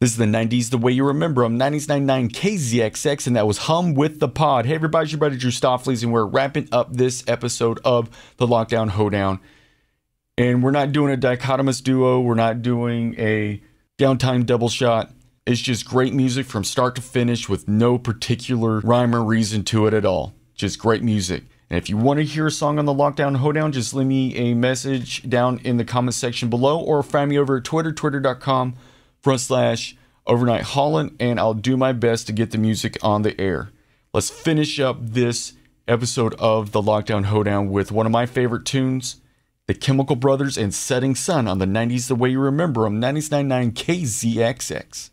This is the 90s, the way you remember them. 90s99 KZXX, and that was Hum with the Pod. Hey, everybody, it's your buddy Drew Stoffleys, and we're wrapping up this episode of the Lockdown Hoedown. And we're not doing a dichotomous duo, we're not doing a downtime double shot. It's just great music from start to finish with no particular rhyme or reason to it at all. Just great music. And if you want to hear a song on the Lockdown Hoedown, just leave me a message down in the comment section below or find me over at Twitter, twitter.com front slash overnight Holland, and I'll do my best to get the music on the air. Let's finish up this episode of the Lockdown Hoedown with one of my favorite tunes, The Chemical Brothers and Setting Sun on the 90s the way you remember them, 999 KZXX.